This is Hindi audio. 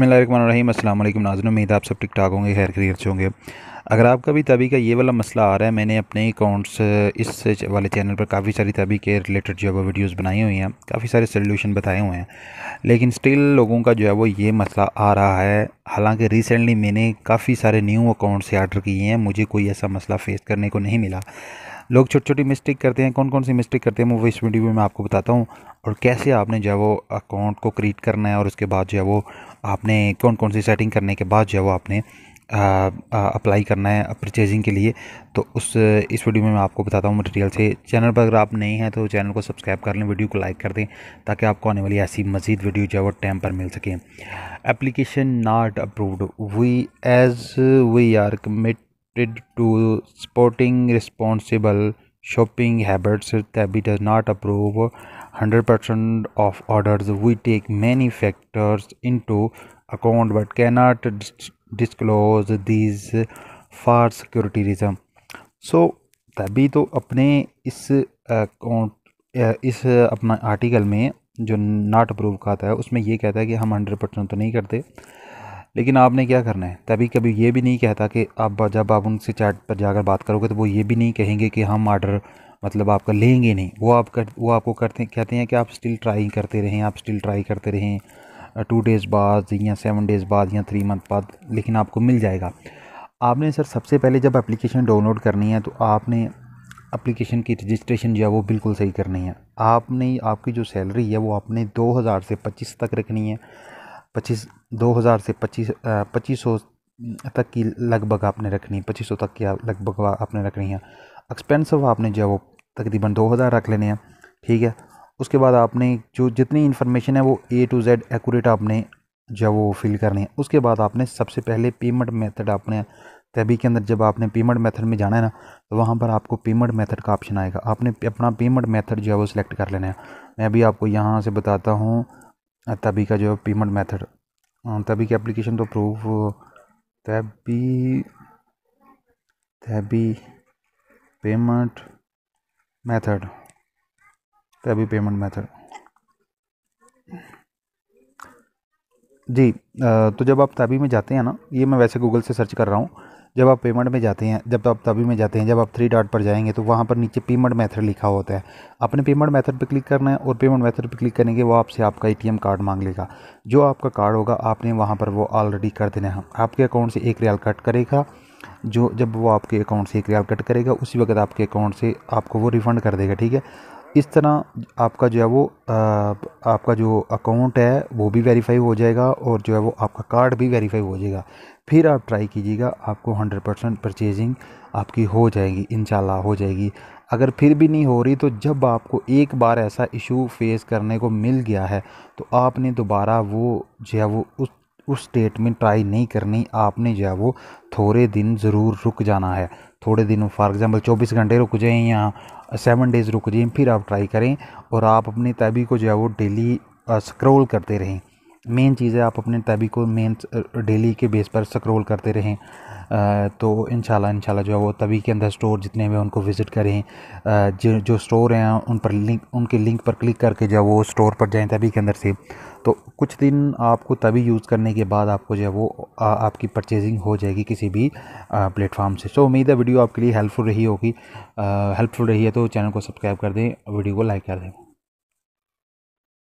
बसमीम अल्लाम नाजन उम्मीद आप सब ठीक ठाक होंगे खैर खरीर से होंगे अगर आपका भी तभी का ये वाला मसला आ रहा है मैंने अपने अकाउंट्स इस वाले चैनल पर काफ़ी सारी तभी के रिलेटेड जो है वो वीडियोज़ बनाई हुई हैं काफ़ी सारे सोल्यूशन बताए हुए हैं लेकिन स्टिल लोगों का जो है वो ये मसला आ रहा है हालांकि रिसेंटली मैंने काफ़ी सारे न्यू अकाउंट्स से आर्डर किए हैं मुझे कोई ऐसा मसला फ़ेस करने को नहीं मिला लोग छोटी छोटी मिस्टेक करते हैं कौन कौन सी मिस्टेक करते हैं वो इस वीडियो में आपको बताता हूँ और कैसे आपने जो है वो अकाउंट को क्रिएट करना है और उसके बाद जो है वो आपने कौन कौन सी सेटिंग करने के बाद जो है वो आपने अप्लाई करना है परचेजिंग के लिए तो उस इस वीडियो में मैं आपको बताता हूँ डिटेल से चैनल पर अगर आप नए हैं तो चैनल को सब्सक्राइब कर लें वीडियो को लाइक कर दें ताकि आपको आने वाली ऐसी मज़ीद वीडियो जो है वो टाइम पर मिल सकें application not approved we as we are commit restricted to sporting responsible shopping habits tabby does not approve 100% of orders we take many factors into account but cannot dis disclose these for security reason so tabby to apne is account इस अपना आर्टिकल में जो नॉट अप्रूव कहता है उसमें ये कहता है कि हम हंड्रेड परसेंट तो नहीं करते लेकिन आपने क्या करना है तभी कभी ये भी नहीं कहता कि आप जब आप उनसे चैट पर जाकर बात करोगे तो वो ये भी नहीं कहेंगे कि हम ऑर्डर मतलब आपका लेंगे नहीं वो आप कर वो आपको करते कहते हैं कि आप स्टिल ट्राई करते रहें आप स्टिल ट्राई करते रहें टू डेज़ बाद या सेवन डेज़ बाद या थ्री मंथ बाद लेकिन आपको मिल जाएगा आपने सर सबसे पहले जब एप्लीकेशन डाउनलोड करनी है तो आपने एप्लीकेशन की रजिस्ट्रेशन जो है वो बिल्कुल सही करनी है आपने आपकी जो सैलरी है वो आपने 2000 से 25 तक रखनी है पच्चीस दो हज़ार से पच्चीस पच्चीस सौ तक की लगभग आपने रखनी है पच्चीस सौ तक की लगभग आपने रखनी है एक्सपेंसिव आपने जो है वो तकरीबन दो हज़ार रख लेने हैं ठीक है उसके बाद आपने जो जितनी इन्फॉर्मेशन है वो ए टू जेड एकूरेट आपने जो वो फिल करनी है उसके बाद आपने सबसे पहले पेमेंट मेथड आपने तभी के अंदर जब आपने पेमेंट मेथड में जाना है ना तो वहाँ पर आपको पेमेंट मेथड का ऑप्शन आएगा आपने अपना पेमेंट मेथड जो है वो सिलेक्ट कर लेना है मैं अभी आपको यहाँ से बताता हूँ तभी का जो है पेमेंट मेथड तभी की एप्लीकेशन तो प्रूफ तभी तभी पेमेंट मेथड तभी पेमेंट मेथड जी तो जब आप तभी में जाते हैं ना ये मैं वैसे गूगल से सर्च कर रहा हूँ जब आप पेमेंट में जाते हैं जब आप तभी में जाते हैं जब आप थ्री डॉट पर जाएंगे तो वहाँ पर नीचे पेमेंट मेथड लिखा होता है आपने पेमेंट मेथड पर क्लिक करना है और पेमेंट मेथड पर क्लिक करेंगे वो आपसे आपका ए कार्ड मांग लेगा जो आपका कार्ड होगा आपने वहाँ पर वो ऑलरेडी कर देना है आपके अकाउंट से एक रियाल कट करेगा जो जब वो आपके अकाउंट से एक रियाल कट करेगा उसी वक्त आपके अकाउंट से आपको वो रिफ़ंड कर देगा ठीक है इस तरह आपका जो है वो आपका जो अकाउंट है वो भी वेरीफाई हो जाएगा और जो है वो आपका कार्ड भी वेरीफाई हो जाएगा फिर आप ट्राई कीजिएगा आपको हंड्रेड परसेंट परचेजिंग आपकी हो जाएगी इन हो जाएगी अगर फिर भी नहीं हो रही तो जब आपको एक बार ऐसा इशू फेस करने को मिल गया है तो आपने दोबारा वो जो है वो उस उस डेट में ट्राई नहीं करनी आपने जो है वो थोड़े दिन ज़रूर रुक जाना है थोड़े दिन फॉर एग्ज़ाम्पल चौबीस घंटे रुक जाएँ या सेवन डेज़ रुक जाएँ फिर आप ट्राई करें और आप अपनी तैबी को जो है वो डेली स्क्रोल करते रहें मेन चीज़ है आप अपने तभी को मेन डेली के बेस पर स्क्रॉल करते रहें तो इन इंशाल्लाह जो है वो तभी के अंदर स्टोर जितने भी उनको विज़िट करें जो जो स्टोर हैं उन पर लिंक उनके लिंक पर क्लिक करके जो वो स्टोर पर जाएं तभी के अंदर से तो कुछ दिन आपको तभी यूज़ करने के बाद आपको जो है वो आ, आपकी परचेजिंग हो जाएगी किसी भी प्लेटफॉर्म से सो उम्मीद है वीडियो आपके लिए हेल्पफुल रही होगी हेल्पफुल रही है तो चैनल को सब्सक्राइब कर दें वीडियो को लाइक कर दें